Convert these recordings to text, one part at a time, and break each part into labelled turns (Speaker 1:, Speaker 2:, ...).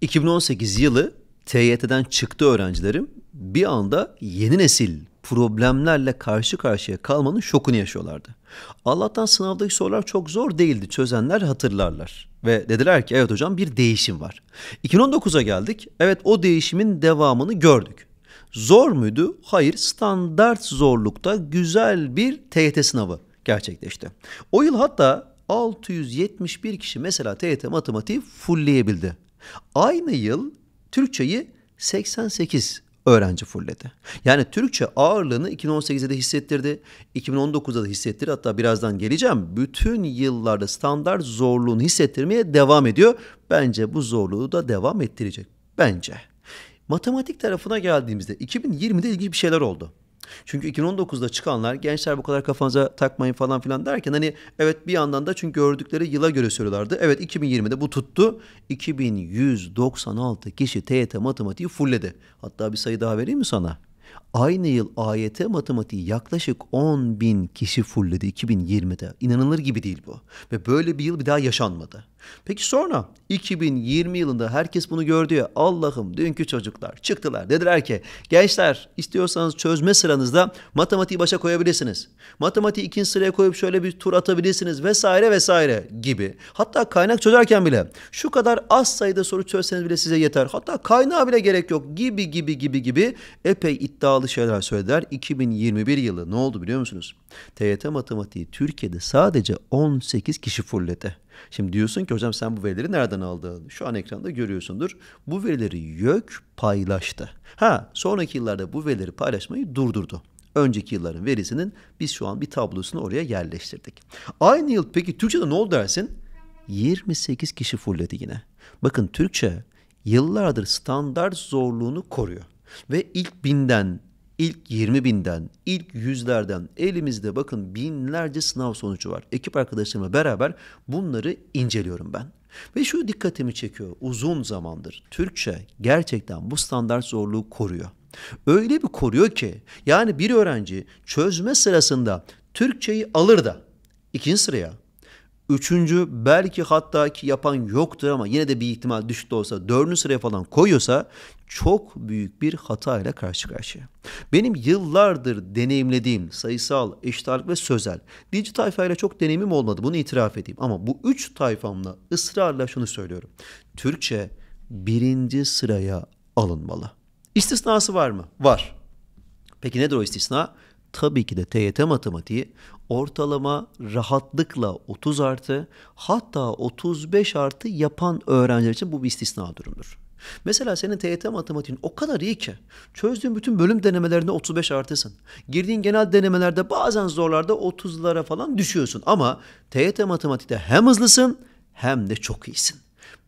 Speaker 1: 2018 yılı TYT'den çıktı öğrencilerim bir anda yeni nesil problemlerle karşı karşıya kalmanın şokunu yaşıyorlardı. Allah'tan sınavdaki sorular çok zor değildi. Çözenler hatırlarlar. Ve dediler ki evet hocam bir değişim var. 2019'a geldik. Evet o değişimin devamını gördük. Zor muydu? Hayır standart zorlukta güzel bir TYT sınavı gerçekleşti. O yıl hatta 671 kişi mesela TYT matematiği fullleyebildi. Aynı yıl Türkçeyi 88 öğrenci fulledi. Yani Türkçe ağırlığını 2018'de de hissettirdi. 2019'da da hissettirdi. Hatta birazdan geleceğim. Bütün yıllarda standart zorluğunu hissettirmeye devam ediyor. Bence bu zorluğu da devam ettirecek. Bence. Matematik tarafına geldiğimizde 2020'de ilginç bir şeyler oldu. Çünkü 2019'da çıkanlar gençler bu kadar kafanıza takmayın falan filan derken hani evet bir yandan da çünkü gördükleri yıla göre söylüyorlardı. Evet 2020'de bu tuttu. 2196 kişi TYT matematiği fulledi. Hatta bir sayı daha vereyim mi sana? Aynı yıl AYT matematiği yaklaşık 10 bin kişi fullledi 2020'de. İnanılır gibi değil bu. Ve böyle bir yıl bir daha yaşanmadı. Peki sonra 2020 yılında herkes bunu gördü ya Allah'ım dünkü çocuklar çıktılar dediler ki gençler istiyorsanız çözme sıranızda matematiği başa koyabilirsiniz. Matematiği ikinci sıraya koyup şöyle bir tur atabilirsiniz vesaire vesaire gibi. Hatta kaynak çözerken bile şu kadar az sayıda soru çözseniz bile size yeter. Hatta kaynağa bile gerek yok gibi gibi gibi gibi epey iddialı iddialı şeyler söylediler. 2021 yılı ne oldu biliyor musunuz? TYT matematiği Türkiye'de sadece 18 kişi fulledi. Şimdi diyorsun ki hocam sen bu verileri nereden aldın? Şu an ekranda görüyorsundur. Bu verileri YÖK paylaştı. Ha sonraki yıllarda bu verileri paylaşmayı durdurdu önceki yılların verisinin biz şu an bir tablosunu oraya yerleştirdik. Aynı yıl peki Türkçe'de ne oldu dersin? 28 kişi fulledi yine. Bakın Türkçe yıllardır standart zorluğunu koruyor. Ve ilk binden, ilk 20 binden, ilk yüzlerden elimizde bakın binlerce sınav sonucu var. Ekip arkadaşlarımla beraber bunları inceliyorum ben. Ve şu dikkatimi çekiyor uzun zamandır. Türkçe gerçekten bu standart zorluğu koruyor. Öyle bir koruyor ki yani bir öğrenci çözme sırasında Türkçeyi alır da ikinci sıraya üçüncü belki hatta ki yapan yoktur ama yine de bir ihtimal düşük de olsa dördüncü sıraya falan koyuyorsa çok büyük bir hata ile karşı karşıya. Benim yıllardır deneyimlediğim sayısal, eşit ve sözel dijital tayfayla çok deneyimim olmadı bunu itiraf edeyim. Ama bu üç tayfamla ısrarla şunu söylüyorum. Türkçe birinci sıraya alınmalı. İstisnası var mı? Var. Peki nedir o istisna? Tabii ki de TYT matematiği ortalama rahatlıkla 30 artı hatta 35 artı yapan öğrenciler için bu bir istisna durumdur. Mesela senin TYT matematiğin o kadar iyi ki çözdüğün bütün bölüm denemelerinde 35 artısın. Girdiğin genel denemelerde bazen zorlarda 30'lara falan düşüyorsun ama TYT matematikte hem hızlısın hem de çok iyisin.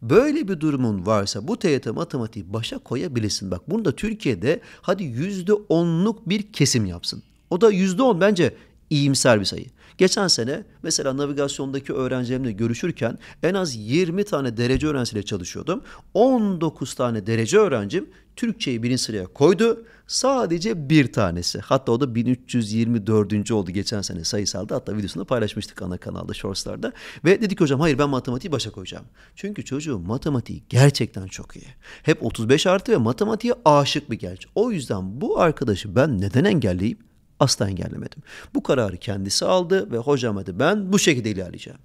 Speaker 1: Böyle bir durumun varsa bu TYT matematiği başa koyabilirsin. Bak bunu da Türkiye'de hadi %10'luk bir kesim yapsın. O da %10 bence iyimser bir sayı. Geçen sene mesela navigasyondaki öğrencilerimle görüşürken en az 20 tane derece öğrencisiyle çalışıyordum. 19 tane derece öğrencim Türkçeyi birinci sıraya koydu. Sadece bir tanesi. Hatta o da 1324. oldu geçen sene sayısalda. Hatta videosunu paylaşmıştık ana kanalda, shortslarda. Ve dedik hocam hayır ben matematiği başa koyacağım. Çünkü çocuğu matematiği gerçekten çok iyi. Hep 35 artı ve matematiğe aşık bir genç. O yüzden bu arkadaşı ben neden engelleyeyim? asla engellemedim. Bu kararı kendisi aldı ve hocam hadi ben bu şekilde ilerleyeceğim.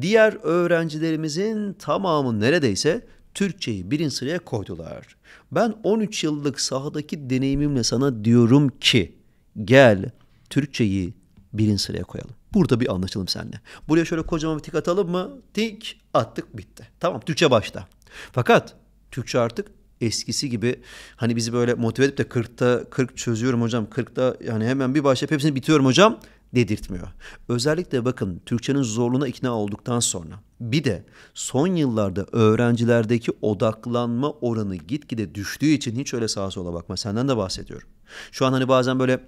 Speaker 1: Diğer öğrencilerimizin tamamı neredeyse Türkçeyi birinci sıraya koydular. Ben 13 yıllık sahadaki deneyimimle sana diyorum ki gel Türkçeyi birinci sıraya koyalım. Burada bir anlaşalım seninle. Buraya şöyle kocaman bir tik atalım mı? Tik attık bitti. Tamam Türkçe başta. Fakat Türkçe artık eskisi gibi hani bizi böyle motive edip de 40'ta 40 çözüyorum hocam 40'ta yani hemen bir başlayıp hepsini bitiyorum hocam dedirtmiyor. Özellikle bakın Türkçenin zorluğuna ikna olduktan sonra bir de son yıllarda öğrencilerdeki odaklanma oranı gitgide düştüğü için hiç öyle sağa sola bakma. Senden de bahsediyorum. Şu an hani bazen böyle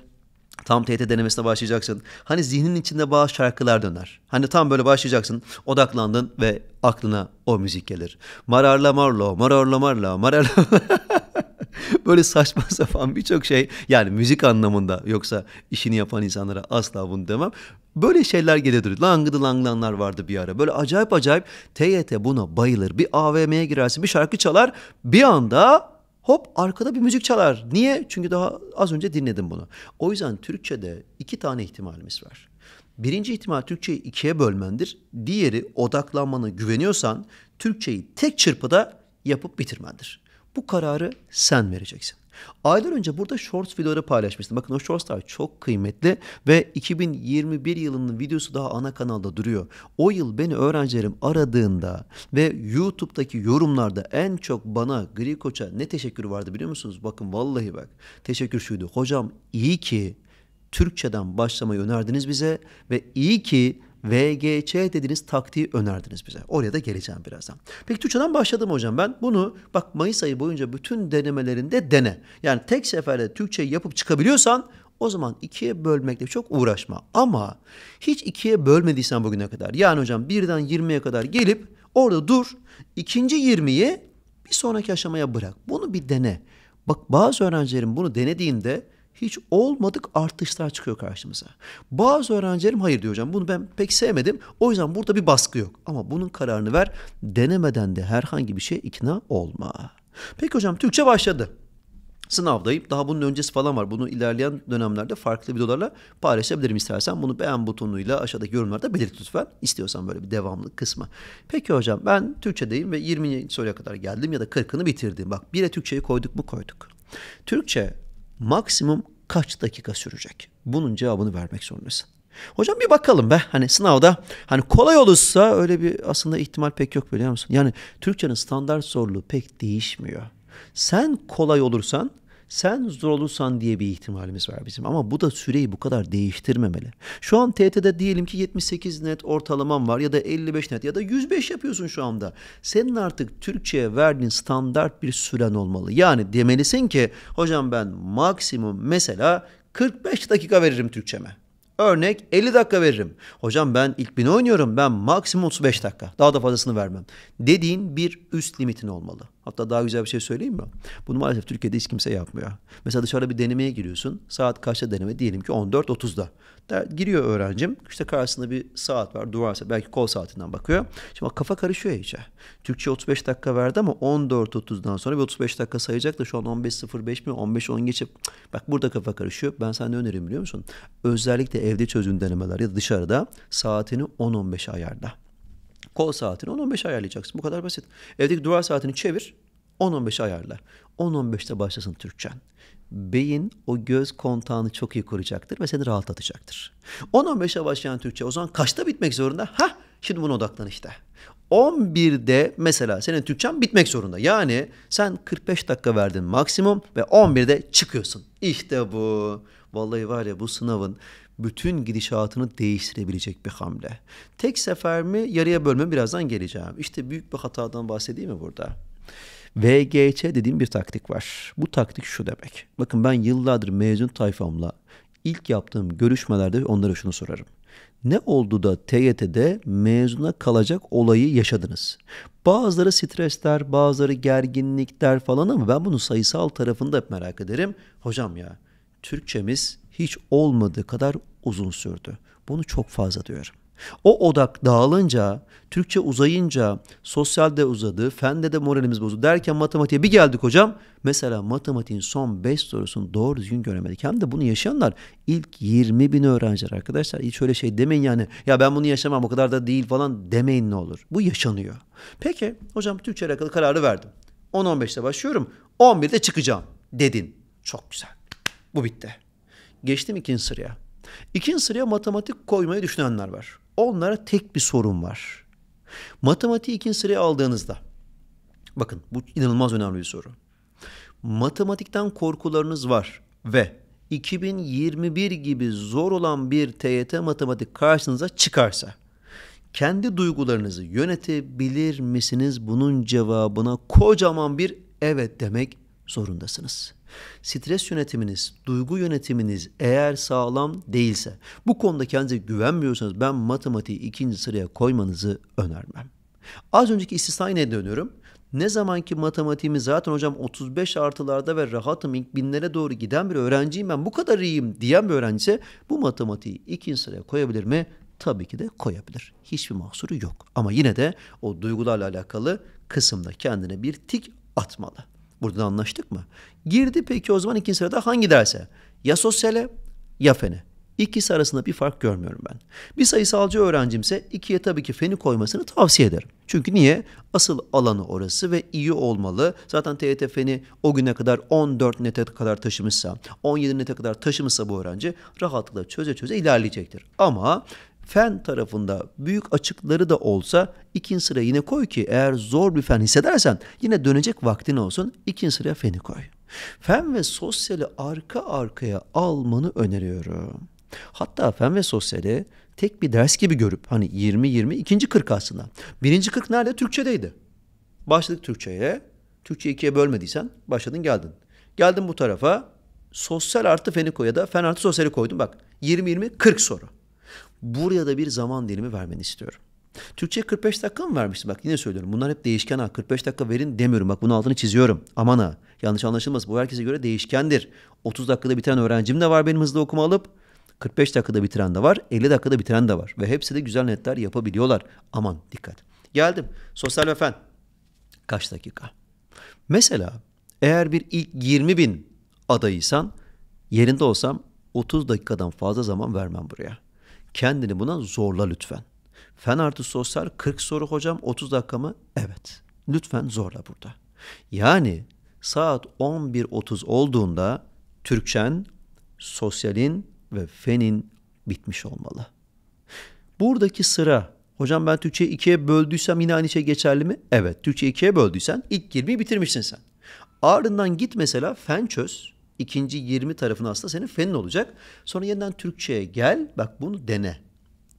Speaker 1: Tam TT denemesine başlayacaksın. Hani zihnin içinde bazı şarkılar döner. Hani tam böyle başlayacaksın. Odaklandın ve aklına o müzik gelir. Mararla marlo, mararla marla, mararla... böyle saçma sapan birçok şey yani müzik anlamında yoksa işini yapan insanlara asla bunu demem. Böyle şeyler geliyordur. Langıdı langlanlar vardı bir ara. Böyle acayip acayip TYT buna bayılır. Bir AVM'ye girersin bir şarkı çalar bir anda hop arkada bir müzik çalar. Niye? Çünkü daha az önce dinledim bunu. O yüzden Türkçe'de iki tane ihtimalimiz var. Birinci ihtimal Türkçeyi ikiye bölmendir. Diğeri odaklanmana güveniyorsan Türkçeyi tek çırpıda yapıp bitirmendir. Bu kararı sen vereceksin. Aylar önce burada Shorts videoları paylaşmıştım. Bakın o Shorts'lar çok kıymetli ve 2021 yılının videosu daha ana kanalda duruyor. O yıl beni öğrencilerim aradığında ve YouTube'daki yorumlarda en çok bana Gri Koç'a ne teşekkür vardı biliyor musunuz? Bakın vallahi bak teşekkür şuydu. Hocam iyi ki Türkçeden başlamayı önerdiniz bize ve iyi ki VGC dediğiniz taktiği önerdiniz bize. Oraya da geleceğim birazdan. Peki Türkçeden başladım hocam ben. Bunu bak Mayıs ayı boyunca bütün denemelerinde dene. Yani tek seferde Türkçeyi yapıp çıkabiliyorsan o zaman ikiye bölmekle çok uğraşma. Ama hiç ikiye bölmediysen bugüne kadar yani hocam birden 20'ye kadar gelip orada dur. İkinci 20'yi bir sonraki aşamaya bırak. Bunu bir dene. Bak bazı öğrencilerin bunu denediğinde hiç olmadık artışlar çıkıyor karşımıza. Bazı öğrencilerim hayır diyor hocam bunu ben pek sevmedim. O yüzden burada bir baskı yok. Ama bunun kararını ver. Denemeden de herhangi bir şey ikna olma. Peki hocam Türkçe başladı. Sınavdayım. Daha bunun öncesi falan var. Bunu ilerleyen dönemlerde farklı videolarla paylaşabilirim istersen. Bunu beğen butonuyla aşağıdaki yorumlarda belirt lütfen. İstiyorsan böyle bir devamlı kısmı. Peki hocam ben Türkçedeyim ve 20. soruya kadar geldim ya da 40'ını bitirdim. Bak 1'e Türkçeyi koyduk mu koyduk. Türkçe maksimum kaç dakika sürecek? Bunun cevabını vermek zorundasın. Hocam bir bakalım be hani sınavda hani kolay olursa öyle bir aslında ihtimal pek yok biliyor musun? Yani Türkçenin standart zorluğu pek değişmiyor. Sen kolay olursan sen zor olursan diye bir ihtimalimiz var bizim. Ama bu da süreyi bu kadar değiştirmemeli. Şu an TT'de diyelim ki 78 net ortalamam var ya da 55 net ya da 105 yapıyorsun şu anda. Senin artık Türkçe'ye verdiğin standart bir süren olmalı. Yani demelisin ki hocam ben maksimum mesela 45 dakika veririm Türkçeme. Örnek 50 dakika veririm. Hocam ben ilk bin oynuyorum. Ben maksimum 35 dakika. Daha da fazlasını vermem. Dediğin bir üst limitin olmalı. Hatta daha güzel bir şey söyleyeyim mi? Bunu maalesef Türkiye'de hiç kimse yapmıyor. Mesela dışarıda bir denemeye giriyorsun. Saat kaçta deneme? Diyelim ki 14.30'da. Der, giriyor öğrencim. İşte karşısında bir saat var. Duvar saat. Belki kol saatinden bakıyor. Şimdi bak, kafa karışıyor iyice. Türkçe 35 dakika verdi ama 14.30'dan sonra bir 35 dakika sayacak da şu an 15.05 mi? 15.10 geçip. Bak burada kafa karışıyor. Ben sana ne öneririm biliyor musun? Özellikle evde çözüm denemeler ya da dışarıda saatini 10-15'e ayarla. Kol saatini 10-15 ayarlayacaksın. Bu kadar basit. Evdeki duvar saatini çevir. 10-15 ayarla. 10-15'te başlasın Türkçen. Beyin o göz kontağını çok iyi koruyacaktır ve seni rahatlatacaktır. 10-15'e başlayan Türkçe o zaman kaçta bitmek zorunda? Ha, şimdi buna odaklan işte. 11'de mesela senin Türkçen bitmek zorunda. Yani sen 45 dakika verdin maksimum ve 11'de çıkıyorsun. İşte bu. Vallahi var ya bu sınavın bütün gidişatını değiştirebilecek bir hamle. Tek sefer mi yarıya bölme birazdan geleceğim. İşte büyük bir hatadan bahsedeyim mi burada? VGC dediğim bir taktik var. Bu taktik şu demek. Bakın ben yıllardır mezun tayfamla ilk yaptığım görüşmelerde onlara şunu sorarım. Ne oldu da TYT'de mezuna kalacak olayı yaşadınız? Bazıları stresler, bazıları gerginlikler falan ama ben bunu sayısal tarafını da merak ederim. Hocam ya Türkçemiz hiç olmadığı kadar uzun sürdü. Bunu çok fazla diyorum. O odak dağılınca, Türkçe uzayınca, sosyalde uzadı, fende de moralimiz bozuldu derken matematiğe bir geldik hocam. Mesela matematiğin son 5 sorusunu doğru düzgün göremedik. Hem de bunu yaşayanlar ilk 20 bin öğrenciler arkadaşlar. Hiç öyle şey demeyin yani ya ben bunu yaşamam o kadar da değil falan demeyin ne olur. Bu yaşanıyor. Peki hocam Türkçe alakalı kararı verdim. 10-15'te başlıyorum. 11'de çıkacağım dedin. Çok güzel. Bu bitti. Geçtim ikinci sıraya. İkinci sıraya matematik koymayı düşünenler var. Onlara tek bir sorun var. Matematiği ikinci sıraya aldığınızda, bakın bu inanılmaz önemli bir soru. Matematikten korkularınız var ve 2021 gibi zor olan bir TYT matematik karşınıza çıkarsa kendi duygularınızı yönetebilir misiniz? Bunun cevabına kocaman bir evet demek zorundasınız. Stres yönetiminiz, duygu yönetiminiz eğer sağlam değilse, bu konuda kendinize güvenmiyorsanız ben matematiği ikinci sıraya koymanızı önermem. Az önceki istisnaya dönüyorum. Ne zaman ki matematiğimi zaten hocam 35 artılarda ve rahatım ilk binlere doğru giden bir öğrenciyim ben bu kadar iyiyim diyen bir öğrenciyse bu matematiği ikinci sıraya koyabilir mi? Tabii ki de koyabilir. Hiçbir mahsuru yok. Ama yine de o duygularla alakalı kısımda kendine bir tik atmalı. Burada anlaştık mı? Girdi peki o zaman ikinci sırada hangi derse? Ya sosyale ya fene. İkisi arasında bir fark görmüyorum ben. Bir sayısalcı öğrencimse ikiye tabii ki feni koymasını tavsiye ederim. Çünkü niye? Asıl alanı orası ve iyi olmalı. Zaten TYT feni o güne kadar 14 nete kadar taşımışsa, 17 nete kadar taşımışsa bu öğrenci rahatlıkla çöze çöze ilerleyecektir. Ama fen tarafında büyük açıkları da olsa ikinci sıraya yine koy ki eğer zor bir fen hissedersen yine dönecek vaktin olsun ikinci sıraya feni koy. Fen ve sosyali arka arkaya almanı öneriyorum. Hatta fen ve sosyali tek bir ders gibi görüp hani 20-20 ikinci 40 aslında. Birinci 40 nerede? Türkçedeydi. Başladık Türkçe'ye. Türkçe ikiye bölmediysen başladın geldin. Geldim bu tarafa sosyal artı feni koy ya da fen artı sosyali koydum bak. 20-20 40 soru buraya da bir zaman dilimi vermeni istiyorum. Türkçe 45 dakika mı vermişti? Bak yine söylüyorum. Bunlar hep değişken ha. 45 dakika verin demiyorum. Bak bunun altını çiziyorum. Aman ha. Yanlış anlaşılmaz. Bu herkese göre değişkendir. 30 dakikada bitiren öğrencim de var benim hızlı okuma alıp. 45 dakikada bitiren de var. 50 dakikada bitiren de var. Ve hepsi de güzel netler yapabiliyorlar. Aman dikkat. Geldim. Sosyal ve fen. Kaç dakika? Mesela eğer bir ilk 20 bin adayıysan yerinde olsam 30 dakikadan fazla zaman vermem buraya. Kendini buna zorla lütfen. Fen artı sosyal 40 soru hocam 30 dakika mı? Evet. Lütfen zorla burada. Yani saat 11.30 olduğunda Türkçen, sosyalin ve fenin bitmiş olmalı. Buradaki sıra hocam ben Türkçe 2'ye böldüysem yine aynı şey geçerli mi? Evet Türkçe 2'ye böldüysen ilk 20'yi bitirmişsin sen. Ardından git mesela fen çöz ikinci 20 tarafını aslında senin fenin olacak. Sonra yeniden Türkçe'ye gel bak bunu dene.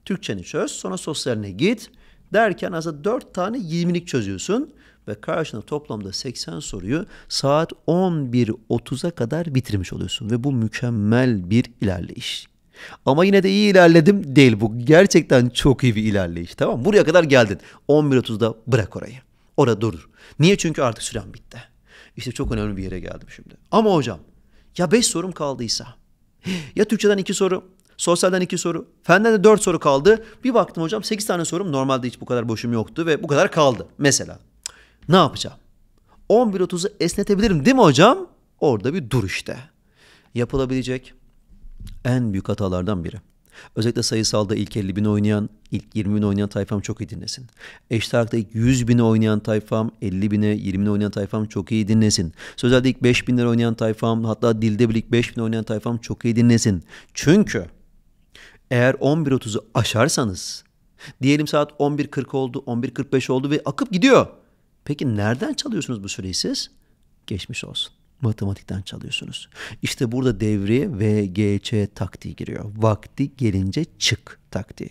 Speaker 1: Türkçeni çöz sonra sosyaline git derken aslında 4 tane 20'lik çözüyorsun ve karşına toplamda 80 soruyu saat 11.30'a kadar bitirmiş oluyorsun ve bu mükemmel bir ilerleyiş. Ama yine de iyi ilerledim değil bu. Gerçekten çok iyi bir ilerleyiş tamam Buraya kadar geldin. 11.30'da bırak orayı. Orada durur. Niye? Çünkü artık süren bitti. İşte çok önemli bir yere geldim şimdi. Ama hocam ya beş sorum kaldıysa? Ya Türkçeden iki soru, sosyalden iki soru, fenden de dört soru kaldı. Bir baktım hocam sekiz tane sorum normalde hiç bu kadar boşum yoktu ve bu kadar kaldı. Mesela ne yapacağım? 11.30'u esnetebilirim değil mi hocam? Orada bir dur işte. Yapılabilecek en büyük hatalardan biri. Özellikle sayısalda ilk 50 bin oynayan, ilk 20 bin oynayan tayfam çok iyi dinlesin. Eşit ilk 100 bine oynayan tayfam, 50 bine, 20 bine oynayan tayfam çok iyi dinlesin. Sözelde ilk 5 binler oynayan tayfam, hatta dilde bile ilk 5 bin oynayan tayfam çok iyi dinlesin. Çünkü eğer 11.30'u aşarsanız, diyelim saat 11.40 oldu, 11.45 oldu ve akıp gidiyor. Peki nereden çalıyorsunuz bu süreyi siz? Geçmiş olsun matematikten çalıyorsunuz. İşte burada devreye VGC taktiği giriyor. Vakti gelince çık taktiği.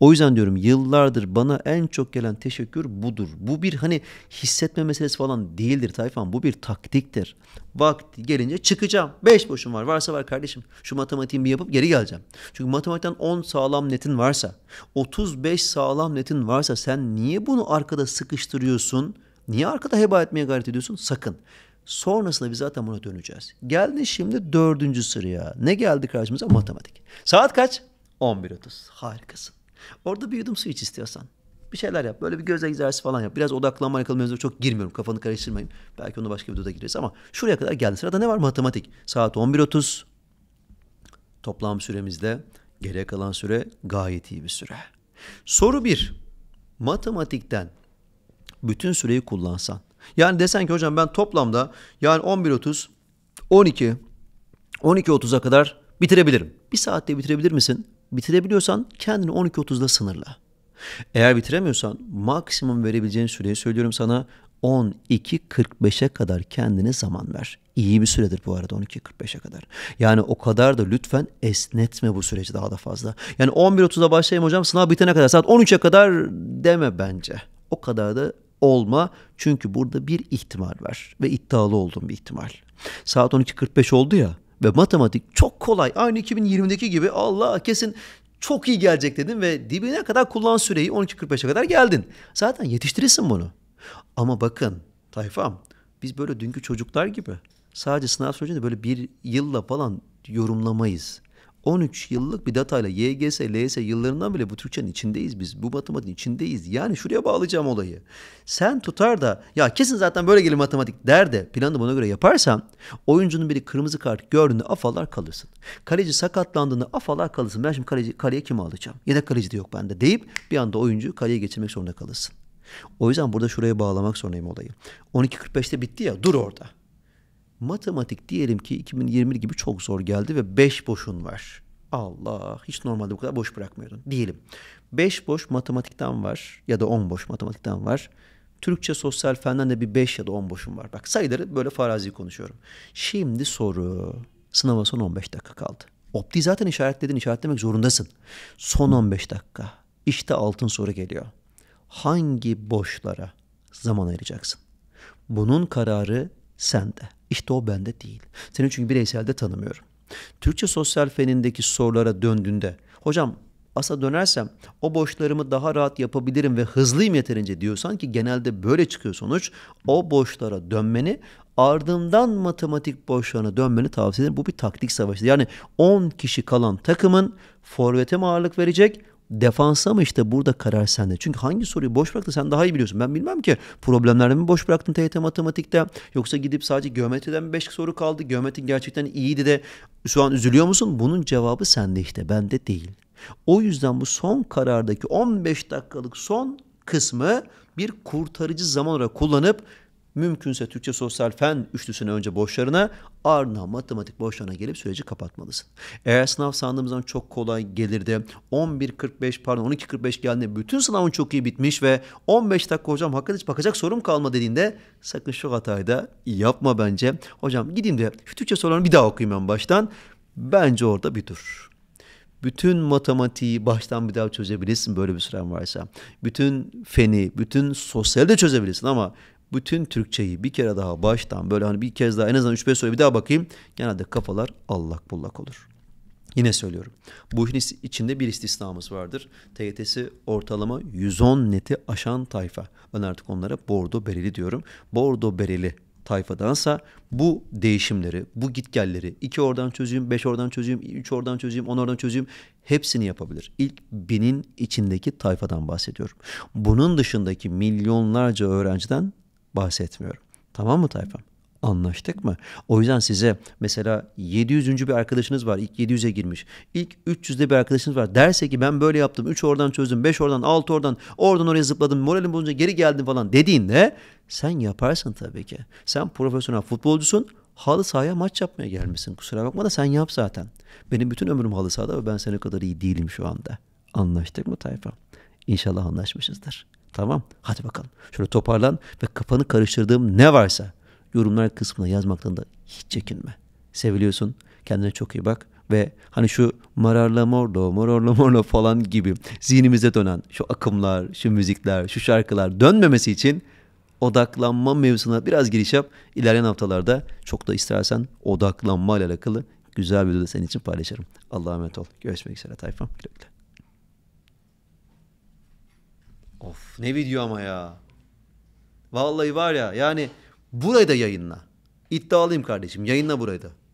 Speaker 1: O yüzden diyorum yıllardır bana en çok gelen teşekkür budur. Bu bir hani hissetme meselesi falan değildir Tayfan. Bu bir taktiktir. Vakti gelince çıkacağım. Beş boşum var. Varsa var kardeşim. Şu matematiğimi bir yapıp geri geleceğim. Çünkü matematikten 10 sağlam netin varsa, 35 sağlam netin varsa sen niye bunu arkada sıkıştırıyorsun? Niye arkada heba etmeye gayret ediyorsun? Sakın. Sonrasında biz zaten buna döneceğiz. Geldin şimdi dördüncü sıraya. Ne geldi karşımıza? Matematik. Saat kaç? 11.30. Harikasın. Orada bir yudum su iç istiyorsan. Bir şeyler yap. Böyle bir göz egzersizi falan yap. Biraz odaklanma alakalı mevzulara çok girmiyorum. Kafanı karıştırmayın. Belki onu başka bir videoda gireriz ama şuraya kadar geldi. Sırada ne var? Matematik. Saat 11.30. Toplam süremizde geriye kalan süre gayet iyi bir süre. Soru 1. Matematikten bütün süreyi kullansan yani desen ki hocam ben toplamda yani 11.30, 12, 12.30'a kadar bitirebilirim. Bir saatte bitirebilir misin? Bitirebiliyorsan kendini 12.30'da sınırla. Eğer bitiremiyorsan maksimum verebileceğin süreyi söylüyorum sana 12.45'e kadar kendine zaman ver. İyi bir süredir bu arada 12.45'e kadar. Yani o kadar da lütfen esnetme bu süreci daha da fazla. Yani 11.30'da başlayayım hocam sınav bitene kadar saat 13'e kadar deme bence. O kadar da olma. Çünkü burada bir ihtimal var ve iddialı olduğum bir ihtimal. Saat 12.45 oldu ya ve matematik çok kolay. Aynı 2020'deki gibi Allah kesin çok iyi gelecek dedim ve dibine kadar kullan süreyi 12.45'e kadar geldin. Zaten yetiştirirsin bunu. Ama bakın tayfam biz böyle dünkü çocuklar gibi sadece sınav sürecinde böyle bir yılla falan yorumlamayız. 13 yıllık bir datayla YGS, LS yıllarından bile bu Türkçenin içindeyiz biz. Bu matematiğin içindeyiz. Yani şuraya bağlayacağım olayı. Sen tutar da ya kesin zaten böyle gelir matematik der de planı buna göre yaparsan oyuncunun biri kırmızı kart gördüğünde afalar kalırsın. Kaleci sakatlandığında afalar kalırsın. Ben şimdi kaleci, kaleye kimi alacağım? yine kaleci de yok bende deyip bir anda oyuncu kaleye geçirmek zorunda kalırsın. O yüzden burada şuraya bağlamak zorundayım olayı. 12.45'te bitti ya dur orada. Matematik diyelim ki 2020 gibi çok zor geldi ve 5 boşun var. Allah hiç normalde bu kadar boş bırakmıyordun diyelim. 5 boş matematikten var ya da 10 boş matematikten var. Türkçe sosyal fenden de bir 5 ya da 10 boşun var. Bak sayıları böyle farazi konuşuyorum. Şimdi soru. Sınava son 15 dakika kaldı. Opti zaten işaretledin, işaretlemek zorundasın. Son 15 dakika. İşte altın soru geliyor. Hangi boşlara zaman ayıracaksın? Bunun kararı sende. İşte o bende değil. Seni çünkü bireyselde tanımıyorum. Türkçe sosyal fenindeki sorulara döndüğünde hocam asa dönersem o boşlarımı daha rahat yapabilirim ve hızlıyım yeterince diyorsan ki genelde böyle çıkıyor sonuç. O boşlara dönmeni ardından matematik boşluğuna dönmeni tavsiye ederim. Bu bir taktik savaşı. Yani 10 kişi kalan takımın forvete mi ağırlık verecek? defansa mı işte burada karar sende. Çünkü hangi soruyu boş bıraktı sen daha iyi biliyorsun. Ben bilmem ki problemlerde mi boş bıraktın TYT matematikte yoksa gidip sadece geometriden 5 soru kaldı. Geometri gerçekten iyiydi de şu an üzülüyor musun? Bunun cevabı sende işte bende değil. O yüzden bu son karardaki 15 dakikalık son kısmı bir kurtarıcı zaman olarak kullanıp Mümkünse Türkçe sosyal fen üçlüsüne önce boşlarına ardından matematik boşlarına gelip süreci kapatmalısın. Eğer sınav sandığımız zaman çok kolay gelirdi. 11.45 pardon 12.45 geldiğinde bütün sınavın çok iyi bitmiş ve 15 dakika hocam hakikaten hiç bakacak sorum kalma dediğinde sakın şu hatayı da yapma bence. Hocam gideyim de şu Türkçe sorularını bir daha okuyayım ben baştan. Bence orada bir dur. Bütün matematiği baştan bir daha çözebilirsin böyle bir süren varsa. Bütün feni, bütün sosyali de çözebilirsin ama bütün Türkçeyi bir kere daha baştan böyle hani bir kez daha en azından 3-5 söyle bir daha bakayım. Genelde kafalar allak bullak olur. Yine söylüyorum. Bu işin içinde bir istisnamız vardır. TYT'si ortalama 110 neti aşan tayfa. Ben artık onlara bordo bereli diyorum. Bordo bereli tayfadansa bu değişimleri, bu gitgelleri iki oradan çözeyim, beş oradan çözeyim, üç oradan çözeyim, on oradan çözeyim hepsini yapabilir. İlk binin içindeki tayfadan bahsediyorum. Bunun dışındaki milyonlarca öğrenciden bahsetmiyorum. Tamam mı tayfam? Anlaştık mı? O yüzden size mesela 700. bir arkadaşınız var. ilk 700'e girmiş. İlk 300'de bir arkadaşınız var. Derse ki ben böyle yaptım. 3 oradan çözdüm. 5 oradan 6 oradan. Oradan oraya zıpladım. Moralim bozunca geri geldim falan dediğinde sen yaparsın tabii ki. Sen profesyonel futbolcusun. Halı sahaya maç yapmaya gelmişsin. Kusura bakma da sen yap zaten. Benim bütün ömrüm halı sahada ve ben senin kadar iyi değilim şu anda. Anlaştık mı tayfa? İnşallah anlaşmışızdır. Tamam. Hadi bakalım. Şöyle toparlan ve kafanı karıştırdığım ne varsa yorumlar kısmına yazmaktan da hiç çekinme. Seviliyorsun. Kendine çok iyi bak ve hani şu mararla morlo mororla morlo falan gibi zihnimize dönen şu akımlar, şu müzikler, şu şarkılar dönmemesi için odaklanma mevzusuna biraz giriş yap. İlerleyen haftalarda çok da istersen odaklanma ile alakalı güzel bir video senin için paylaşırım. Allah'a emanet ol. Görüşmek üzere tayfam. Güle güle. Of ne video ama ya. Vallahi var ya yani burayı da yayınla. İddialıyım kardeşim yayınla burayı da.